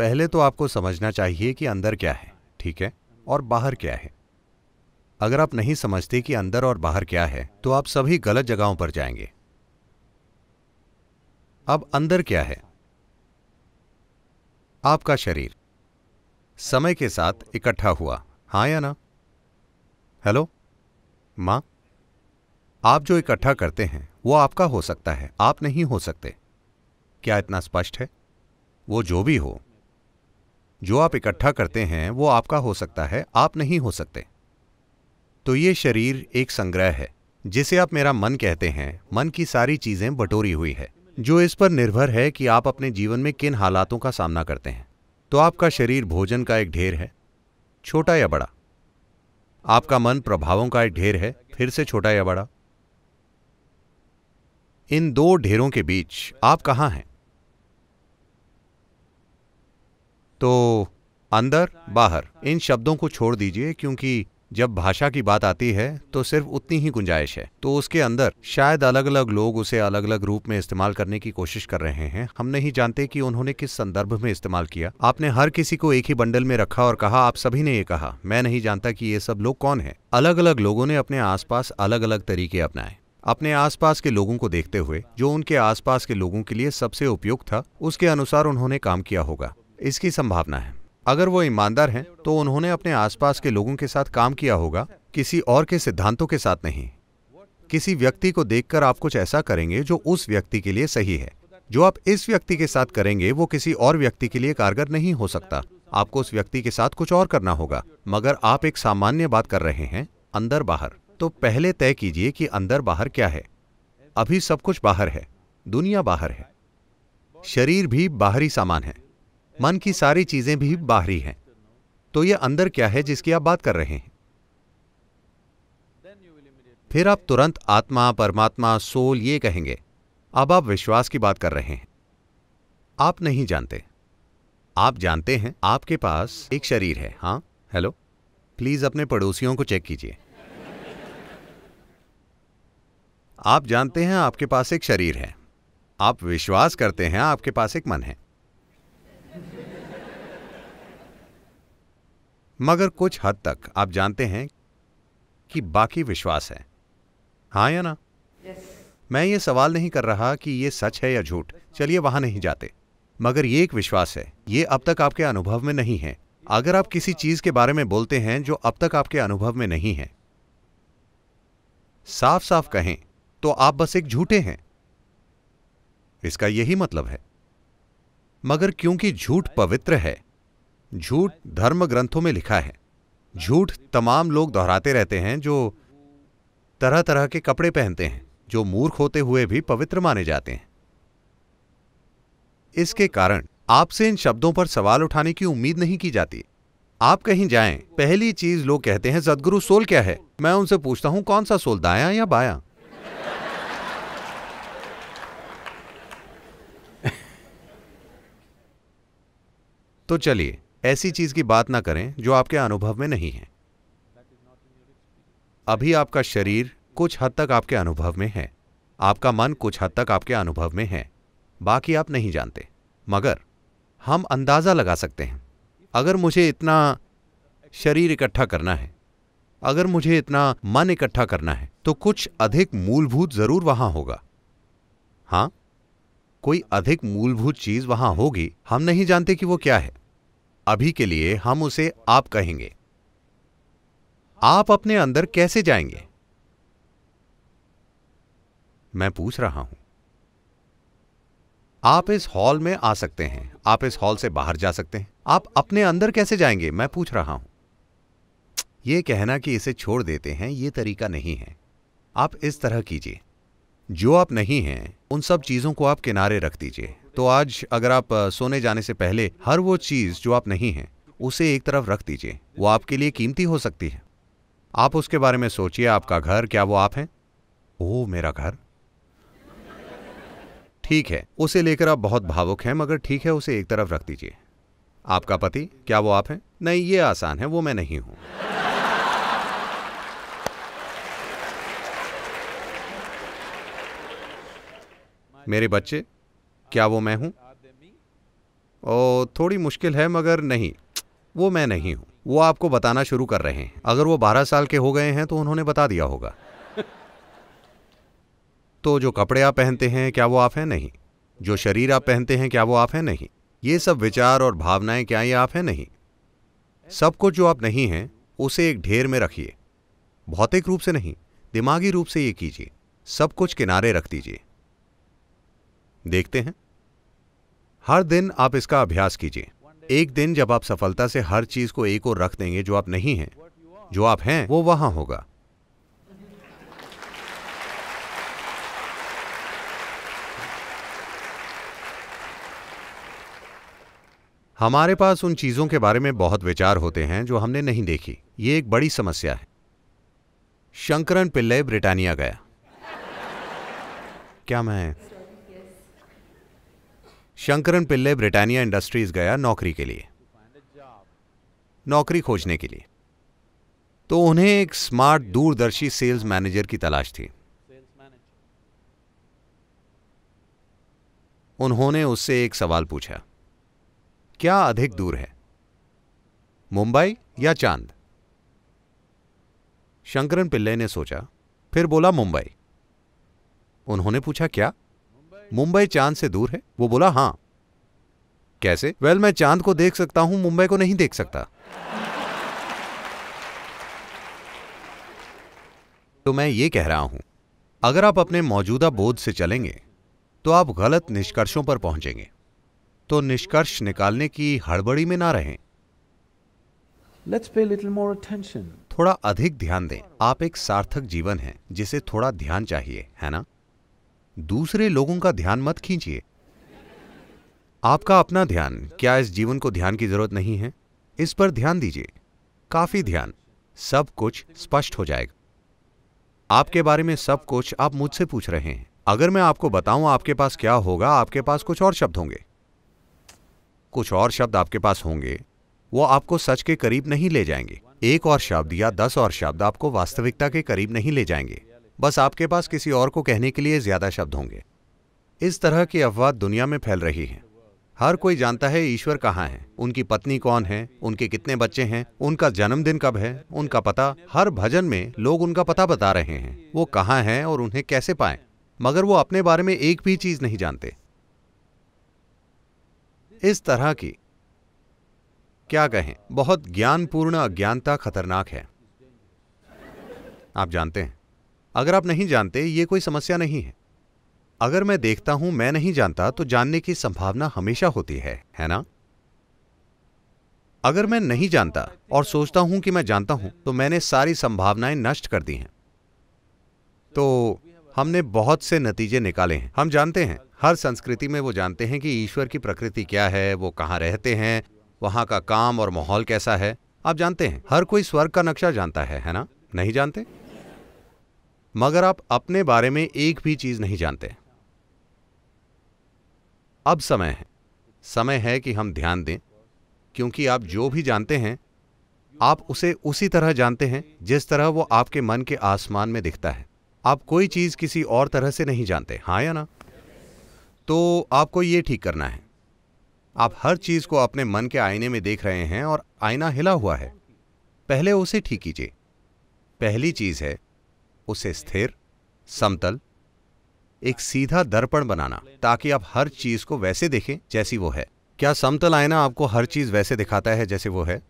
पहले तो आपको समझना चाहिए कि अंदर क्या है ठीक है और बाहर क्या है अगर आप नहीं समझते कि अंदर और बाहर क्या है तो आप सभी गलत जगहों पर जाएंगे अब अंदर क्या है आपका शरीर समय के साथ इकट्ठा हुआ हाँ या ना हेलो मां आप जो इकट्ठा करते हैं वो आपका हो सकता है आप नहीं हो सकते क्या इतना स्पष्ट है वो जो भी हो जो आप इकट्ठा करते हैं वो आपका हो सकता है आप नहीं हो सकते तो ये शरीर एक संग्रह है जिसे आप मेरा मन कहते हैं मन की सारी चीजें बटोरी हुई है जो इस पर निर्भर है कि आप अपने जीवन में किन हालातों का सामना करते हैं तो आपका शरीर भोजन का एक ढेर है छोटा या बड़ा आपका मन प्रभावों का एक ढेर है फिर से छोटा या बड़ा इन दो ढेरों के बीच आप कहां हैं तो अंदर बाहर इन शब्दों को छोड़ दीजिए क्योंकि जब भाषा की बात आती है तो सिर्फ उतनी ही गुंजाइश है तो उसके अंदर शायद अलग अलग लोग उसे अलग अलग रूप में इस्तेमाल करने की कोशिश कर रहे हैं हम नहीं जानते कि उन्होंने किस संदर्भ में इस्तेमाल किया आपने हर किसी को एक ही बंडल में रखा और कहा आप सभी ने ये कहा मैं नहीं जानता कि ये सब लोग कौन है अलग अलग लोगों ने अपने आसपास अलग अलग तरीके अपनाए अपने आसपास के लोगों को देखते हुए जो उनके आसपास के लोगों के लिए सबसे उपयुक्त था उसके अनुसार उन्होंने काम किया होगा इसकी संभावना है अगर वो ईमानदार हैं तो उन्होंने अपने आसपास के लोगों के साथ काम किया होगा किसी और के सिद्धांतों के साथ नहीं किसी व्यक्ति को देखकर आप कुछ ऐसा करेंगे जो उस व्यक्ति के लिए सही है जो आप इस व्यक्ति के साथ करेंगे वो किसी और व्यक्ति के लिए कारगर नहीं हो सकता आपको उस व्यक्ति के साथ कुछ और करना होगा मगर आप एक सामान्य बात कर रहे हैं अंदर बाहर तो पहले तय कीजिए कि अंदर बाहर क्या है अभी सब कुछ बाहर है दुनिया बाहर है शरीर भी बाहरी सामान है मन की सारी चीजें भी बाहरी हैं तो यह अंदर क्या है जिसकी आप बात कर रहे हैं फिर आप तुरंत आत्मा परमात्मा सोल ये कहेंगे अब आप विश्वास की बात कर रहे हैं आप नहीं जानते आप जानते हैं आपके पास एक शरीर है हाँ हेलो प्लीज अपने पड़ोसियों को चेक कीजिए आप जानते हैं आपके पास एक शरीर है आप विश्वास करते हैं आपके पास एक मन है मगर कुछ हद तक आप जानते हैं कि बाकी विश्वास है हाँ या ना yes. मैं ये सवाल नहीं कर रहा कि ये सच है या झूठ चलिए वहां नहीं जाते मगर ये एक विश्वास है ये अब तक आपके अनुभव में नहीं है अगर आप किसी चीज के बारे में बोलते हैं जो अब तक आपके अनुभव में नहीं है साफ साफ कहें तो आप बस एक झूठे हैं इसका यही मतलब है मगर क्योंकि झूठ पवित्र है झूठ धर्म ग्रंथों में लिखा है झूठ तमाम लोग दोहराते रहते हैं जो तरह तरह के कपड़े पहनते हैं जो मूर्ख होते हुए भी पवित्र माने जाते हैं इसके कारण आपसे इन शब्दों पर सवाल उठाने की उम्मीद नहीं की जाती आप कहीं जाएं, पहली चीज लोग कहते हैं सदगुरु सोल क्या है मैं उनसे पूछता हूं कौन सा सोल दाया या बाया तो चलिए ऐसी चीज की बात ना करें जो आपके अनुभव में नहीं है अभी आपका शरीर कुछ हद तक आपके अनुभव में है आपका मन कुछ हद तक आपके अनुभव में है बाकी आप नहीं जानते मगर हम अंदाज़ा लगा सकते हैं अगर मुझे इतना शरीर इकट्ठा करना है अगर मुझे इतना मन इकट्ठा करना है तो कुछ अधिक मूलभूत ज़रूर वहां होगा हां कोई अधिक मूलभूत चीज़ वहां होगी हम नहीं जानते कि वो क्या है अभी के लिए हम उसे आप कहेंगे आप अपने अंदर कैसे जाएंगे मैं पूछ रहा हूं आप इस हॉल में आ सकते हैं आप इस हॉल से बाहर जा सकते हैं आप अपने अंदर कैसे जाएंगे मैं पूछ रहा हूं यह कहना कि इसे छोड़ देते हैं यह तरीका नहीं है आप इस तरह कीजिए जो आप नहीं हैं उन सब चीज़ों को आप किनारे रख दीजिए तो आज अगर आप सोने जाने से पहले हर वो चीज़ जो आप नहीं हैं उसे एक तरफ रख दीजिए वो आपके लिए कीमती हो सकती है आप उसके बारे में सोचिए आपका घर क्या वो आप हैं ओ मेरा घर ठीक है उसे लेकर आप बहुत भावुक हैं मगर ठीक है उसे एक तरफ रख दीजिए आपका पति क्या वो आप हैं नहीं ये आसान है वो मैं नहीं हूं मेरे बच्चे क्या वो मैं हूँ ओ थोड़ी मुश्किल है मगर नहीं वो मैं नहीं हूँ वो आपको बताना शुरू कर रहे हैं अगर वो बारह साल के हो गए हैं तो उन्होंने बता दिया होगा तो जो कपड़े आप पहनते हैं क्या वो आप हैं नहीं जो शरीर आप पहनते हैं क्या वो आप हैं नहीं ये सब विचार और भावनाएं क्या ये आप हैं नहीं सब कुछ जो आप नहीं हैं उसे एक ढेर में रखिए भौतिक रूप से नहीं दिमागी रूप से ये कीजिए सब कुछ किनारे रख दीजिए देखते हैं हर दिन आप इसका अभ्यास कीजिए एक दिन जब आप सफलता से हर चीज को एक और रख देंगे जो आप नहीं हैं जो आप हैं वो वहां होगा हमारे पास उन चीज़ों के बारे में बहुत विचार होते हैं जो हमने नहीं देखी ये एक बड़ी समस्या है शंकरन पिल्ले ब्रिटानिया गया क्या मैं शंकरन पिल्ले ब्रिटानिया इंडस्ट्रीज गया नौकरी के लिए नौकरी खोजने के लिए तो उन्हें एक स्मार्ट दूरदर्शी सेल्स मैनेजर की तलाश थी उन्होंने उससे एक सवाल पूछा क्या अधिक दूर है मुंबई या चांद शंकरन पिल्ले ने सोचा फिर बोला मुंबई उन्होंने पूछा क्या मुंबई चांद से दूर है वो बोला हाँ कैसे वेल मैं चांद को देख सकता हूं मुंबई को नहीं देख सकता तो मैं ये कह रहा हूं अगर आप अपने मौजूदा बोध से चलेंगे तो आप गलत निष्कर्षों पर पहुंचेंगे तो निष्कर्ष निकालने की हड़बड़ी में ना रहें Let's pay little more attention. थोड़ा अधिक ध्यान दें आप एक सार्थक जीवन है जिसे थोड़ा ध्यान चाहिए है ना दूसरे लोगों का ध्यान मत खींचिए आपका अपना ध्यान क्या इस जीवन को ध्यान की जरूरत नहीं है इस पर ध्यान दीजिए काफी ध्यान सब कुछ स्पष्ट हो जाएगा आपके बारे में सब कुछ आप मुझसे पूछ रहे हैं अगर मैं आपको बताऊं आपके पास क्या होगा आपके पास कुछ और शब्द होंगे कुछ और शब्द आपके पास होंगे वो आपको सच के करीब नहीं ले जाएंगे एक और शब्द या दस और शब्द आपको वास्तविकता के करीब नहीं ले जाएंगे बस आपके पास किसी और को कहने के लिए ज्यादा शब्द होंगे इस तरह की अफवाह दुनिया में फैल रही है हर कोई जानता है ईश्वर कहाँ है उनकी पत्नी कौन है उनके कितने बच्चे हैं उनका जन्मदिन कब है उनका पता हर भजन में लोग उनका पता बता रहे हैं वो कहाँ हैं और उन्हें कैसे पाए मगर वो अपने बारे में एक भी चीज नहीं जानते इस तरह की क्या कहें बहुत ज्ञानपूर्ण अज्ञानता खतरनाक है आप जानते हैं अगर आप नहीं जानते ये कोई समस्या नहीं है अगर मैं देखता हूं मैं नहीं जानता तो जानने की संभावना हमेशा होती है है ना अगर मैं नहीं जानता और सोचता हूं कि मैं जानता हूं तो मैंने सारी संभावनाएं नष्ट कर दी हैं तो हमने बहुत से नतीजे निकाले हैं हम जानते हैं हर संस्कृति में वो जानते हैं कि ईश्वर की प्रकृति क्या है वो कहाँ रहते हैं वहां का काम और माहौल कैसा है आप जानते हैं हर कोई स्वर्ग का नक्शा जानता है है ना नहीं जानते मगर आप अपने बारे में एक भी चीज़ नहीं जानते अब समय है समय है कि हम ध्यान दें क्योंकि आप जो भी जानते हैं आप उसे उसी तरह जानते हैं जिस तरह वो आपके मन के आसमान में दिखता है आप कोई चीज़ किसी और तरह से नहीं जानते हाँ या ना तो आपको ये ठीक करना है आप हर चीज़ को अपने मन के आईने में देख रहे हैं और आईना हिला हुआ है पहले उसे ठीक कीजिए पहली चीज़ है उसे स्थिर समतल एक सीधा दर्पण बनाना ताकि आप हर चीज को वैसे देखें जैसी वो है क्या समतल आयना आपको हर चीज वैसे दिखाता है जैसे वो है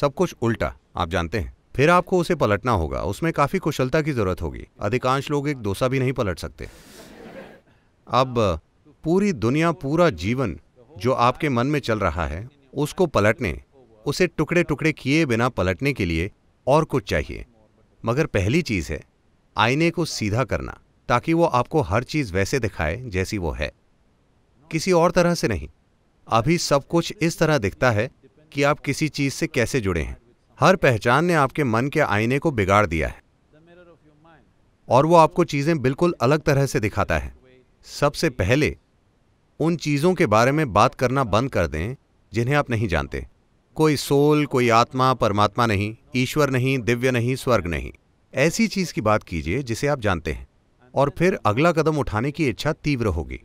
सब कुछ उल्टा आप जानते हैं फिर आपको उसे पलटना होगा उसमें काफी कुशलता की जरूरत होगी अधिकांश लोग एक दोसा भी नहीं पलट सकते अब पूरी दुनिया पूरा जीवन जो आपके मन में चल रहा है उसको पलटने उसे टुकड़े टुकड़े किए बिना पलटने के लिए और कुछ चाहिए मगर पहली चीज है आईने को सीधा करना ताकि वो आपको हर चीज़ वैसे दिखाए जैसी वो है किसी और तरह से नहीं अभी सब कुछ इस तरह दिखता है कि आप किसी चीज़ से कैसे जुड़े हैं हर पहचान ने आपके मन के आईने को बिगाड़ दिया है और वो आपको चीज़ें बिल्कुल अलग तरह से दिखाता है सबसे पहले उन चीज़ों के बारे में बात करना बंद कर दें जिन्हें आप नहीं जानते कोई सोल कोई आत्मा परमात्मा नहीं ईश्वर नहीं दिव्य नहीं स्वर्ग नहीं ऐसी चीज की बात कीजिए जिसे आप जानते हैं और फिर अगला कदम उठाने की इच्छा तीव्र होगी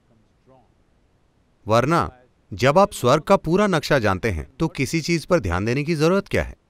वरना जब आप स्वर्ग का पूरा नक्शा जानते हैं तो किसी चीज पर ध्यान देने की जरूरत क्या है